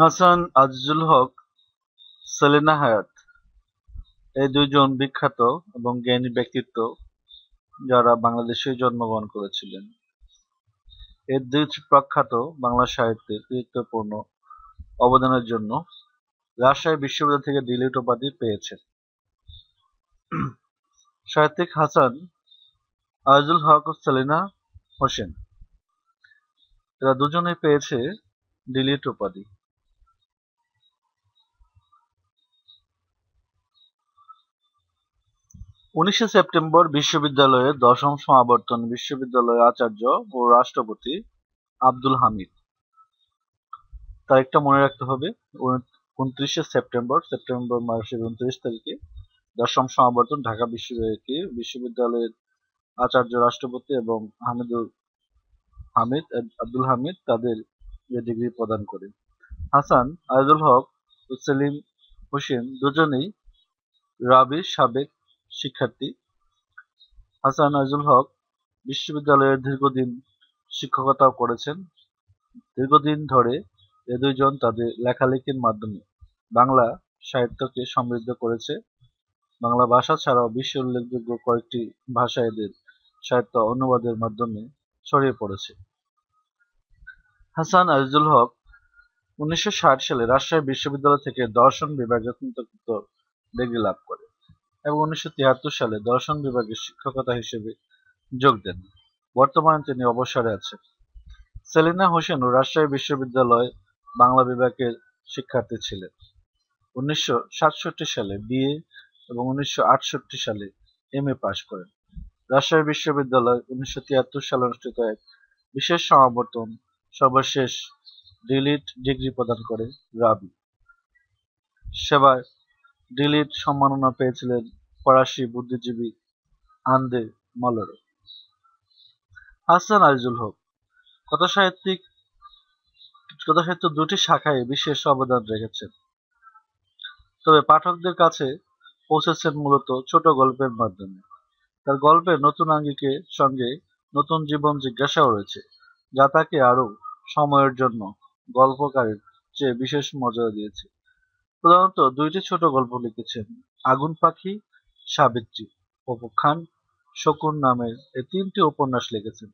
হাসান আজিজুল হক সেলিনা হায়াত এই দুইজন বিখ্যাত এবং জ্ঞানী ব্যক্তিত্ব যারা বাংলাদেশে জন্মগ্রহণ করেছিলেন এর দুই প্রখ্যাত বাংলা সাহিত্যে গুরুত্বপূর্ণ অবদানের জন্য রাজশাহী বিশ্ববিদ্যালয় থেকে ডিলিট উপাধি পেয়েছেন সাহিত্যিক হাসান আজিজুল হক ও সেলিনা হোসেন এরা দুজনে পেয়েছে ডিলিট উপাধি উনিশে সেপ্টেম্বর বিশ্ববিদ্যালয়ের দশম সমাবর্তন বিশ্ববিদ্যালয়ের আচার্য ও রাষ্ট্রপতি আব্দুল হামিদ তারিখটা মনে রাখতে হবে উনত্রিশে সেপ্টেম্বর সেপ্টেম্বর মাসের উনত্রিশ তারিখে দশম সমাবর্তন ঢাকা বিশ্ববিদ্যালয়কে বিশ্ববিদ্যালয়ের আচার্য রাষ্ট্রপতি এবং হামিদুল হামিদ আব্দুল হামিদ তাদের যে ডিগ্রি প্রদান করে হাসান আয়দুল হক সেলিম হোসেন দুজনেই রাবির সাবেক শিক্ষার্থী হাসান আজুল হক বিশ্ববিদ্যালয়ে দীর্ঘদিন শিক্ষকতাও করেছেন দীর্ঘদিন ধরে এ দুইজন তাদের লেখালেখির মাধ্যমে বাংলা সাহিত্যকে সমৃদ্ধ করেছে বাংলা ভাষা ছাড়াও বিশ্ব উল্লেখযোগ্য কয়েকটি ভাষা এদের সাহিত্য অনুবাদের মাধ্যমে ছড়িয়ে পড়েছে হাসান আজিজুল হক উনিশশো সালে রাজশাহী বিশ্ববিদ্যালয় থেকে দর্শন বিভাগে স্নাতকোত্তর ডিগ্রি লাভ করে এবং উনিশশো সালে দর্শন বিভাগের শিক্ষকতা হিসেবে যোগ দেন বর্তমানে তিনি অবসরে আছেন সেলিনা হোসেন রাজশাহী বিশ্ববিদ্যালয় বাংলা বিভাগের শিক্ষার্থী ছিলেন উনিশশো সালে বিএ এবং উনিশশো সালে এম এ পাশ করেন রাজশাহী বিশ্ববিদ্যালয় উনিশশো সালে অনুষ্ঠিত এক বিশেষ সমাবর্তন সর্বশেষ ডিলিট ডিগ্রি প্রদান করে রাবি সেবায় ডিলিট সম্মাননা পেয়েছিলেন ফরাসি বুদ্ধিজীবী আন্দে মালরো হাসান আজিজুল হক কথাসাহিত্যিক কথাসাহিত্য দুটি শাখায় বিশেষ অবদান রেখেছেন তবে পাঠকদের কাছে পৌঁছেছেন মূলত ছোট গল্পের মাধ্যমে তার গল্পের নতুন আঙ্গিকে সঙ্গে নতুন জীবন জিজ্ঞাসাও রয়েছে যা তাকে আরও সময়ের জন্য গল্পকারের চেয়ে বিশেষ মর্যাদা দিয়েছে প্রধানত দুইটি ছোট গল্প লিখেছেন আগুন পাখি সাবিত্রী উপখান শকুন নামের এই তিনটি উপন্যাস লিখেছেন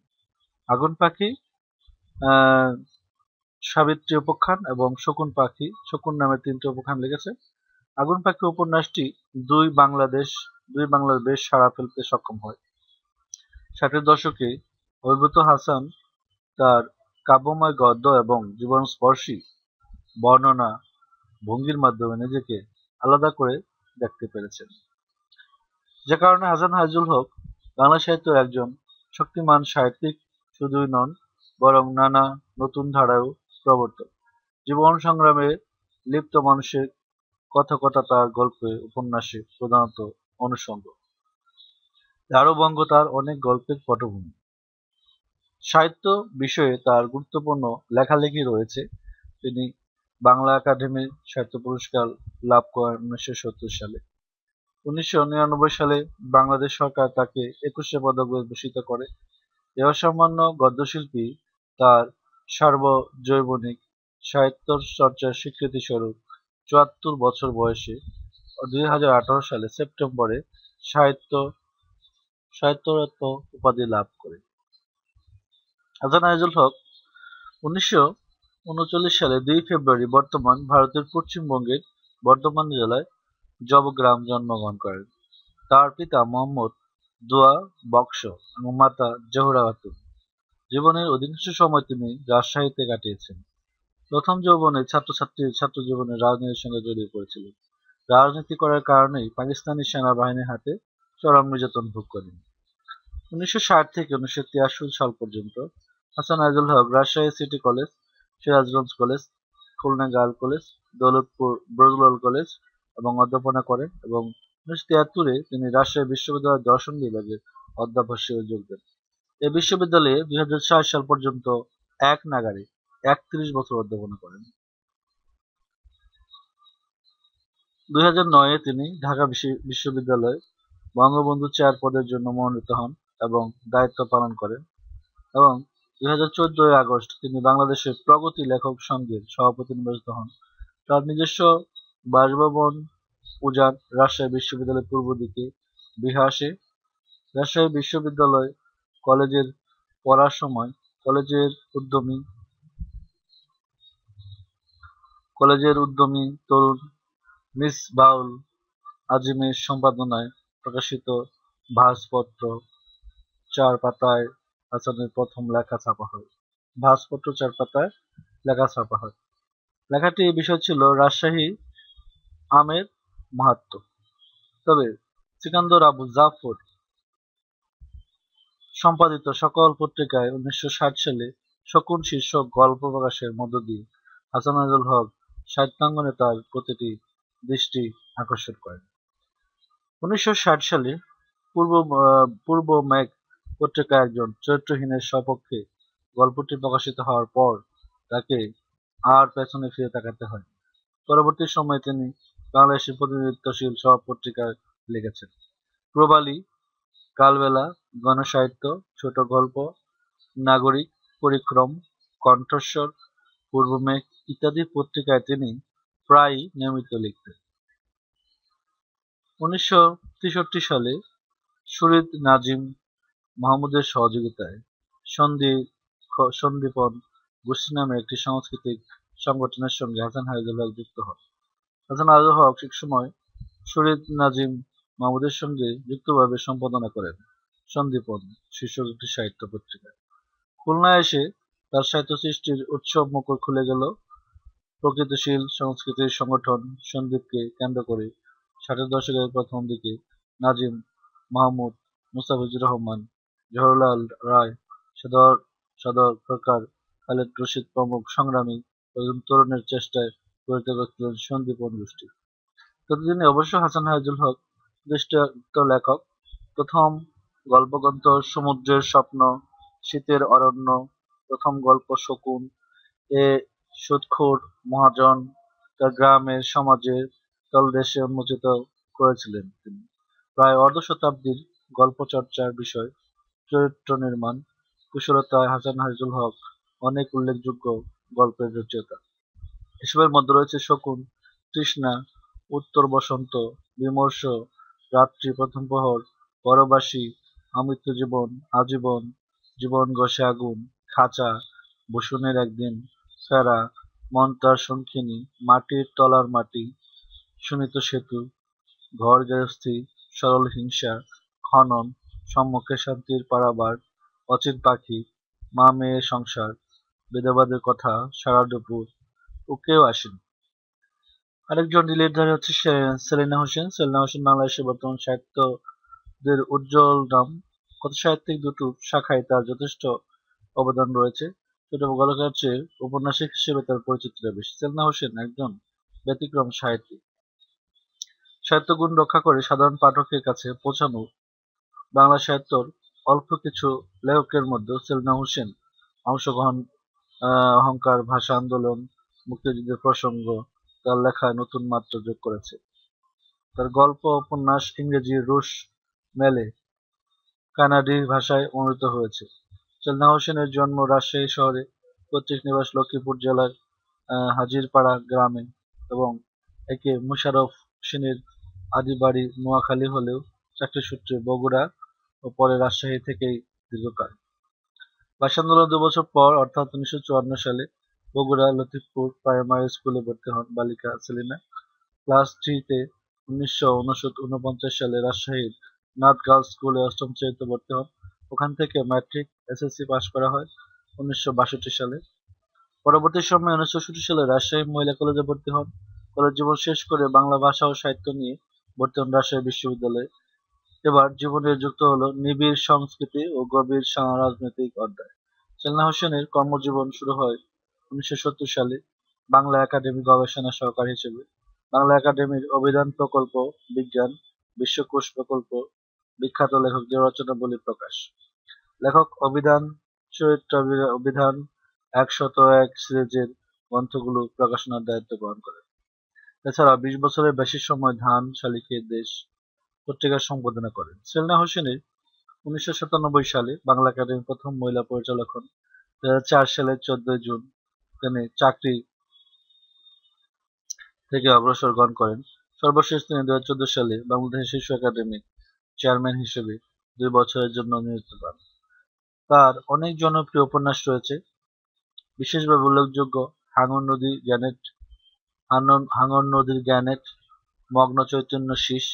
আগুন পাখি সাবিত্রী উপখ্যান এবং শকুন পাখি শকুন নামের তিনটি উপখ্যান লিখেছে আগুন পাখি উপন্যাসটি দুই বাংলাদেশ দুই বাংলাদেশ সাড়া ফেলতে সক্ষম হয় ষাটের দশকে অভিভূত হাসান তার কাব্যময় গদ্য এবং জীবন স্পর্শী বর্ণনা ভঙ্গির মাধ্যমে নিজেকে আলাদা করে দেখতে পেরেছেন যে কারণে হাসান হাজুল হক বাংলা সাহিত্য একজন শক্তিমান সাহিত্যিক শুধুই নন বরং নানা নতুন ধারায়ও প্রবর্তক জীবন সংগ্রামে লিপ্ত মানুষের কথা তার গল্পে উপন্যাসে প্রধানত অনুষঙ্গ দারুবঙ্গ তার অনেক গল্পের পটভূমি সাহিত্য বিষয়ে তার গুরুত্বপূর্ণ লেখালেখি রয়েছে তিনি বাংলা একাডেমি সাহিত্য পুরস্কার লাভ করেন উনিশশো সালে উনিশশো সালে বাংলাদেশ সরকার তাকে একুশে পদক ভূষিত করে এ অসামান্য গদ্যশিল্পী তার সার্বজৈবনিক সাহিত্য চর্চার স্বীকৃতি স্বরূপ চুয়াত্তর বছর বয়সে দুই সালে সেপ্টেম্বরে সাহিত্য সাহিত্যরত্ন উপাধি লাভ করে আজান আইজুল হক উনিশশো উনচল্লিশ সালে দুই ফেব্রুয়ারি বর্তমান ভারতের পশ্চিমবঙ্গের বর্ধমান জেলায় জবগ্রাম জন্মগ্রহণ করেন তার পিতা মোহাম্মদ দোয়া বক্স এবং মাতা জোহরা খাতুন জীবনের অধিকাংশ সময় তিনি রাজশাহীতে কাটিয়েছেন প্রথম যৌবনে ছাত্রছাত্রী ছাত্র জীবনে রাজনীতির সঙ্গে জড়িয়ে পড়েছিলেন রাজনীতি করার কারণেই পাকিস্তানি সেনাবাহিনীর হাতে চরম নির্যাতন ভোগ করেন উনিশশো থেকে উনিশশো সাল পর্যন্ত Hasan Azizul Haq Rajshahi city college Sirajganj college Khulna girl college Daulatpur Brajalal college এবং অধ্যাপনা করেন এবং উনিশশো তিয়াত্তরে তিনি রাজশাহী বিশ্ববিদ্যালয়ের দর্শন বিভাগের অধ্যাপক হিসেবে যোগ দেন এই বিশ্ববিদ্যালয়ে দুই সাল পর্যন্ত এক নাগারে একত্রিশ বছর অধ্যাপনা করেন দুই হাজার নয়ে তিনি ঢাকা বিশ্ববিদ্যালয়ে বঙ্গবন্ধু চেয়ার পদের জন্য মনোনীত হন এবং দায়িত্ব পালন করেন এবং দুই আগস্ট তিনি বাংলাদেশের প্রগতি লেখক সংঘের সভাপতি নির্বাচিত হন তার নিজস্ব বাসভবন পূজার রাজশাহী বিশ্ববিদ্যালয়ের পূর্ব দিকে বিহাসে রাজশাহী বিশ্ববিদ্যালয় কলেজের পড়ার সময় কলেজের উদ্যমী কলেজের উদ্যমী তরুণ মিস বাউল আজিমের সম্পাদনায় প্রকাশিত ভাসপত্র চার পাতায় হাসানের প্রথম লেখা ছাপা হয় ভাস্পত্র চার পাতায় লেখা ছাপা হয় লেখাটি বিষয় ছিল রাজশাহী আমের মাহাত্ম তবে সিকান্দর আবু জাফর সম্পাদিত সকল পত্রিকায় উনিশশো ষাট সালে শকুন শীর্ষক গল্প প্রকাশের মধ্য দিয়ে হাসান আজুল হক সাহিত্যাঙ্গনে তার প্রতিটি দৃষ্টি আকর্ষণ করেন উনিশশো সালে পূর্ব পূর্ব ম্যাক পত্রিকা একজন চরিত্রহীনের সপক্ষে গল্পটি প্রকাশিত হওয়ার পর তাকে আর পেছনে ফিরে তাকাতে হয় পরবর্তী সময়ে তিনি বাংলাদেশের প্রতিনিধিত্বশীল সব পত্রিকায় লিখেছেন প্রবালী কালবেলা গণসাহিত্য ছোট গল্প নাগরিক পরিক্রম কণ্ঠস্বর পূর্ব মেঘ ইত্যাদি পত্রিকায় তিনি প্রায়ই নিয়মিত লিখতেন উনিশশো সালে সুরিদ নাজিম মাহমুদের সহযোগিতায় সন্ধিপন গোষ্ঠী নামে একটি সাংস্কৃতিক সংগঠনের সঙ্গে হাসান হাইদুল হক যুক্ত হন হাসান আজুল হক সময় শরীদ নাজিম মাহমুদের সঙ্গে যুক্তভাবে সম্পাদনা করেন সন্দীপন শীর্ষক একটি সাহিত্য পত্রিকা খুলনায় এসে তার সাহিত্য সৃষ্টির উৎসব মুখর খুলে গেল প্রকৃতিশীল সংস্কৃতির সংগঠন সন্দীপকে কেন্দ্র করে ষাটের দশকের প্রথম দিকে নাজিম মাহমুদ মুস্তাফিজুর রহমান জওহরলাল রায়, সদর সদর সরকার, খালেদ রশিদ প্রমুখ সংগ্রামী তরুণের চেষ্টায় গঠিত করেছিলেন সন্দ্বীপ অনুগোষ্ঠী। ততদিনে অবশ্য হাসান হাজুল হক বিশিষ্ট লেখক, প্রথম গল্পগ্রন্থ সমুদ্রের স্বপ্ন, শীতের অরণ্য, প্রথম গল্প শকুন, এ সুৎখোর মহাজন, তার গ্রামের সমাজের তলদেশে উন্মোচিত করেছিলেন তিনি। প্রায় অর্ধ শতাব্দীর গল্প চর্চার বিষয় চরিত্র নির্মাণ, কুশলতা হাসান হাজুল হক অনেক উল্লেখযোগ্য গল্পের রচয়িতা। এসবের মধ্যে রয়েছে শকুন, তৃষ্ণা, উত্তর বসন্ত, বিমর্ষ, রাত্রি প্রথম প্রহর, পরবাসী, আমৃত্যু জীবন, আজীবন, জীবন ঘষে আগুন, খাঁচা, বসুনের একদিন, ফেরা, মন্তার সংখিনী, মাটির তলার মাটি, সুনীত সেতু, ঘর গৃহস্থী, সরল হিংসা, খনন সম্মুখে শান্তির পারাবার অচিন পাখি মা মেয়ের সংসার বেদাবাদের কথা সারা দুপুর ও কেউ আসেনি আরেকজন রিলের ধারে হচ্ছে সেলিনা হোসেন সেলিনা হোসেন বাংলাদেশের বর্তমান সাহিত্যদের উজ্জ্বল নাম কত সাহিত্যিক দুটো শাখায় তার যথেষ্ট অবদান রয়েছে ছোট গল্পকার চেয়ে উপন্যাসিক হিসেবে তার পরিচিতটা বেশি সেলিনা হোসেন একজন ব্যতিক্রম সাহিত্যিক সাহিত্যগুণ রক্ষা করে সাধারণ পাঠকের কাছে পৌঁছানো বাংলা সাহিত্যর অল্প কিছু লেখকের মধ্যে সেলনা হোসেন অংশগ্রহণ অহংকার ভাষা আন্দোলন মুক্তিযুদ্ধের প্রসঙ্গ তার লেখায় নতুন মাত্রা যোগ করেছে তার গল্প উপন্যাস ইংরেজি রুশ মেলে কানাডি ভাষায় অনুদিত হয়েছে সেলনা হোসেনের জন্ম রাজশাহী শহরে পৈতৃক নিবাস লক্ষ্মীপুর জেলার হাজিরপাড়া গ্রামে এবং একে মুশারফ সেনের আদি বাড়ি নোয়াখালী হলেও চাকরি সূত্রে বগুড়া ও পরে রাজশাহী থেকে দীর্ঘকাল ভাষা আন্দোলন দু বছর পর অর্থাৎ উনিশশো সালে বগুড়া লতিফপুর প্রাইমারি স্কুলে ভর্তি হন বালিকা সেলিনা ক্লাস থ্রিতে উনিশশো সালে রাজশাহীর নাথ গার্লস স্কুলে অষ্টম শ্রেণীতে ভর্তি হন ওখান থেকে ম্যাট্রিক এসএসসি পাশ করা হয় উনিশশো সালে পরবর্তী সময়ে উনিশশো সালে রাজশাহী মহিলা কলেজে ভর্তি হন কলেজ জীবন শেষ করে বাংলা ভাষা ও সাহিত্য নিয়ে ভর্তি হন রাজশাহী বিশ্ববিদ্যালয়ে এবার জীবনে যুক্ত হলো নিবিড় সংস্কৃতি ও গভীর রাজনৈতিক অধ্যায় সেলনা হোসেনের কর্মজীবন শুরু হয় উনিশশো সালে বাংলা একাডেমি গবেষণা সহকারী হিসেবে বাংলা একাডেমির অভিধান প্রকল্প বিজ্ঞান বিশ্বকোষ প্রকল্প বিখ্যাত লেখকদের বলি প্রকাশ লেখক অভিধান চরিত্র অভিধান একশত এক সিরিজের গ্রন্থগুলো প্রকাশনার দায়িত্ব গ্রহণ করেন এছাড়া বিশ বছরের বেশি সময় ধান শালিকের দেশ পত্রিকার সম্পাদনা করেন সেলনা হোসেনের উনিশশো সাতানব্বই সালে বাংলা একাডেমির প্রথম মহিলা পরিচালক হন দু চার সালের চোদ্দই জুন তিনি চাকরি থেকে অগ্রসর গ্রহণ করেন সর্বশেষ তিনি দু সালে বাংলাদেশ শিশু একাডেমির চেয়ারম্যান হিসেবে দুই বছরের জন্য নিযুক্ত পান তার অনেক জনপ্রিয় উপন্যাস রয়েছে বিশেষভাবে উল্লেখযোগ্য হাঙর নদী গ্যানেট হাঙর নদীর গ্যানেট মগ্ন চৈতন্য শীষ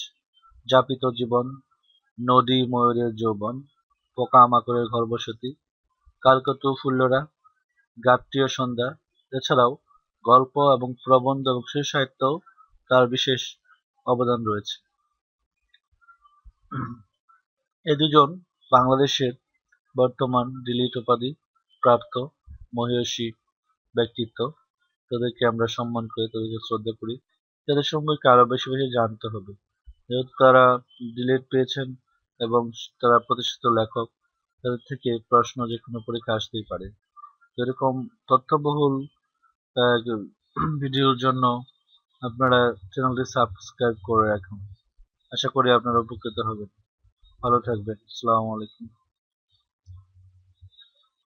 যাপিত জীবন, নদী ময়ূরের যৌবন, পোকা-মাকড়ের ঘর-বসতি, কালকূতুফুল্লরা, গাত্রীয় সন্ধ্যা, এছাড়াও গল্প এবং প্রবন্ধ এবং সাহিত্যও তার বিশেষ অবদান রয়েছে। এ দুজন বাংলাদেশের বর্তমান ডিলিট উপাধি প্রাপ্ত মহীয়সী ব্যক্তিত্ব। তাদেরকে আমরা সম্মান করে তাদেরকে শ্রদ্ধা করি। তাদের সম্পর্কে আরও বেশি বেশি জানতে হবে। যেহেতু তারা ডিলেট পেয়েছেন এবং তারা প্রতিষ্ঠিত লেখক তাদের থেকে প্রশ্ন যে কোনো পরীক্ষা আসতেই পারে এরকম তথ্যবহুল ভিডিওর জন্য আপনারা চ্যানেলটি সাবস্ক্রাইব করে রাখুন আশা করি আপনারা উপকৃত হবেন ভালো থাকবেন আসসালামু আলাইকুম